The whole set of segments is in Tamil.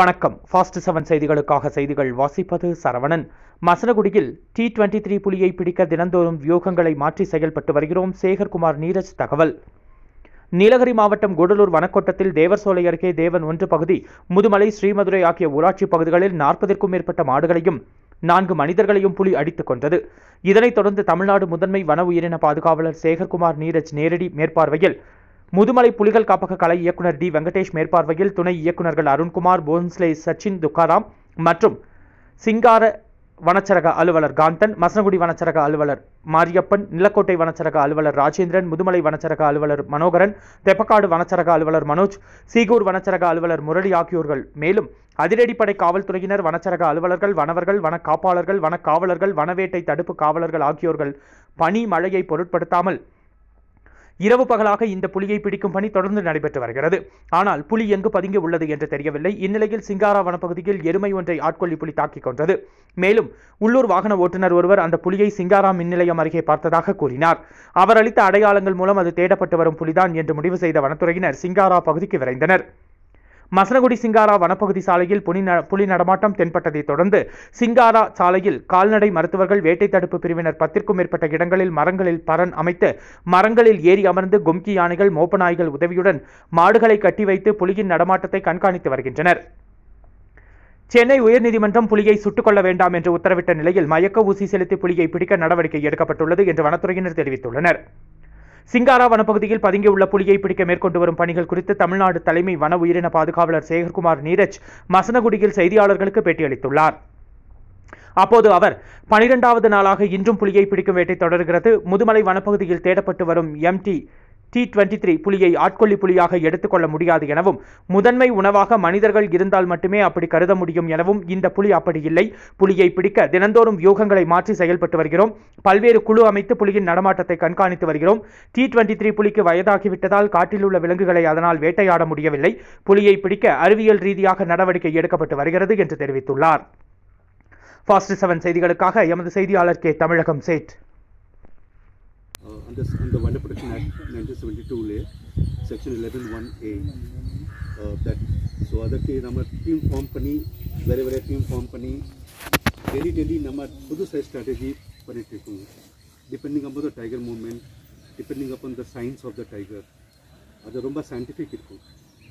வணக்கம் ஃபாஸ்ட் செவன் செய்திகளுக்காக செய்திகள் வாசிப்பது சரவணன் மசனகுடியில் டி டுவெண்டி த்ரீ புலியை பிடிக்க தினந்தோறும் வியூகங்களை மாற்றி செயல்பட்டு வருகிறோம் சேகர்குமார் நீரஜ் தகவல் நீலகிரி மாவட்டம் குடலூர் வனக்கோட்டத்தில் தேவர்சோலை அருகே தேவன் ஒன்று பகுதி முதுமலை ஸ்ரீமதுரை ஆகிய ஊராட்சி பகுதிகளில் நாற்பதற்கும் மேற்பட்ட மாடுகளையும் நான்கு மனிதர்களையும் புலி அடித்துக் கொண்டது இதனைத் தொடர்ந்து தமிழ்நாடு முதன்மை வன உயிரின பாதுகாவலர் சேகர்குமார் நீரஜ் நேரடி மேற்பார்வையில் முதுமலை புலிகள் காப்பக கலை இயக்குனர் டி வெங்கடேஷ் மேற்பார்வையில் துணை இயக்குநர்கள் அருண்குமார் போன்ஸ்லே சச்சின் துக்காராம் மற்றும் சிங்கார வனச்சரக அலுவலர் காந்தன் மசனகுடி வனச்சரக அலுவலர் மாரியப்பன் நிலக்கோட்டை வனச்சரக அலுவலர் ராஜேந்திரன் முதுமலை வனச்சரக அலுவலர் மனோகரன் தெப்பக்காடு வனச்சரக அலுவலர் மனோஜ் சீகூர் வனச்சரக அலுவலர் முரளி ஆகியோர்கள் மேலும் அதிரடிப்படை காவல்துறையினர் வனச்சரக அலுவலர்கள் வனவர்கள் வனக்காப்பாளர்கள் வனக்காவலர்கள் வனவேட்டை தடுப்பு காவலர்கள் ஆகியோர்கள் பனி மழையை பொருட்படுத்தாமல் இரவு பகலாக இந்த புலியை பிடிக்கும் பணி தொடர்ந்து நடைபெற்று வருகிறது ஆனால் புலி எங்கு பதுங்கி உள்ளது என்று தெரியவில்லை இந்நிலையில் சிங்காரா வனப்பகுதியில் எருமை ஒன்றை ஆட்கொள்ளி புலி தாக்கிக் கொண்டது மேலும் உள்ளூர் வாகன ஓட்டுநர் ஒருவர் அந்த புலியை சிங்காரா மின் நிலையம் அருகே பார்த்ததாக கூறினார் அவர் அளித்த அடையாளங்கள் மூலம் அது தேடப்பட்டு வரும் புலிதான் என்று முடிவு செய்த வனத்துறையினர் சிங்காரா பகுதிக்கு விரைந்தனர் மசனகுடி சிங்காரா வனப்பகுதி சாலையில் புலி புலி நடமாட்டம் தென்பட்டதை தொடர்ந்து சிங்காரா சாலையில் கால்நடை மருத்துவர்கள் வேட்டை தடுப்பு பிரிவினர் பத்திற்கும் மேற்பட்ட இடங்களில் மரங்களில் பரன் அமைத்து மரங்களில் ஏறி அமர்ந்து கும்கி யானைகள் மோப்ப நாய்கள் உதவியுடன் மாடுகளை கட்டி வைத்து புலியின் நடமாட்டத்தை கண்காணித்து வருகின்றனர் சென்னை உயர்நீதிமன்றம் புலியை சுட்டுக் கொள்ள வேண்டாம் என்று உத்தரவிட்ட நிலையில் மயக்க ஊசி செலுத்தி புலியை பிடிக்க நடவடிக்கை எடுக்கப்பட்டுள்ளது என்று வனத்துறையினர் தெரிவித்துள்ளனர் சிங்காரா வனப்பகுதியில் பதுங்கியுள்ள புலியை பிடிக்க மேற்கொண்டு வரும் பணிகள் குறித்து தமிழ்நாடு தலைமை வன உயிரின பாதுகாவலர் சேகர்குமார் நீரஜ் மசனகுடியில் செய்தியாளர்களுக்கு பேட்டியளித்துள்ளார் அப்போது அவர் பனிரெண்டாவது நாளாக இன்றும் புலியை பிடிக்கும் வேட்டை தொடர்கிறது முதுமலை வனப்பகுதியில் தேடப்பட்டு வரும் M D T twenty three புலியை ஆட்கொள்ளி புலியாக எடுத்துக்கொள்ள முடியாது எனவும் முதன்மை உணவாக மனிதர்கள் இருந்தால் மட்டுமே அப்படி கருத முடியும் எனவும் இந்த புலி அப்படி இல்லை புலியை பிடிக்க தினந்தோறும் வியூகங்களை மாற்றி செயல்பட்டு வருகிறோம் பல்வேறு குழு அமைத்து புலியின் நடமாட்டத்தை கண்காணித்து வருகிறோம் டி டுவெண்டி த்ரீ புலிக்கு வயதாகிவிட்டதால் காட்டில் உள்ள விலங்குகளை அதனால் வேட்டையாட முடியவில்லை புலியை பிடிக்க அறிவியல் ரீதியாக நடவடிக்கை எடுக்கப்பட்டு வருகிறது என்று தெரிவித்துள்ளார் ஃபாஸ்ட் செவன் செய்திகளுக்காக எமது செய்தியாளர் கே தமிழகம் சேட் uh, under, under Wildlife Protection Act 1972 lay, section 111A, uh, that so other ke nama team form pani, very very team form pani, daily daily nama budu size strategy pani taking, depending upon the tiger movement, depending upon the science of the tiger. அது ரொம்ப சயின்டிஃபிக் இருக்கும்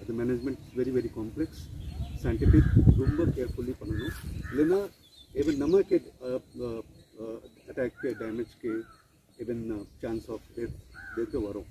அது management very very complex scientific ரொம்ப கேர்ஃபுல்லி பண்ணணும் இல்லைன்னா even நம்ம கே attack கே டேமேஜ் கே even chance of death, death over.